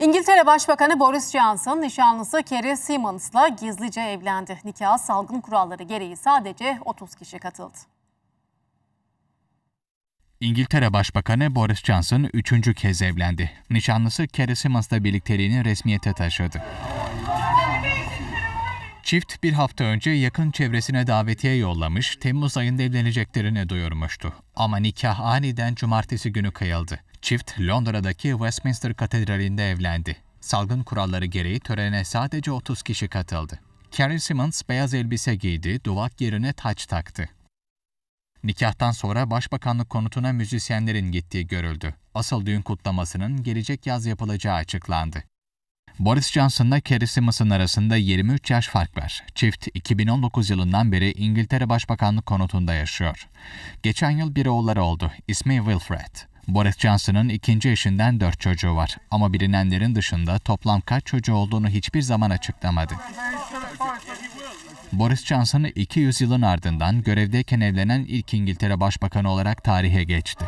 İngiltere Başbakanı Boris Johnson nişanlısı Kerry Simmons'la gizlice evlendi. Nikah salgın kuralları gereği sadece 30 kişi katıldı. İngiltere Başbakanı Boris Johnson üçüncü kez evlendi. Nişanlısı Kerry Simmons'la birlikteliğini resmiyete taşıdı. Çift bir hafta önce yakın çevresine davetiye yollamış, Temmuz ayında evleneceklerini duyurmuştu. Ama nikah aniden cumartesi günü kayıldı. Çift Londra'daki Westminster Katedrali'nde evlendi. Salgın kuralları gereği törene sadece 30 kişi katıldı. Carrie Simmons beyaz elbise giydi, duvak yerine taç taktı. Nikahtan sonra Başbakanlık konutuna müzisyenlerin gittiği görüldü. Asıl düğün kutlamasının gelecek yaz yapılacağı açıklandı. Boris Johnson'la Carrie Simmons'ın arasında 23 yaş fark var. Çift 2019 yılından beri İngiltere Başbakanlık konutunda yaşıyor. Geçen yıl bir oğulları oldu. İsmi Wilfred. Boris Johnson'ın ikinci eşinden dört çocuğu var ama bilinenlerin dışında toplam kaç çocuğu olduğunu hiçbir zaman açıklamadı. Boris Johnson 200 yılın ardından görevdeyken evlenen ilk İngiltere Başbakanı olarak tarihe geçti.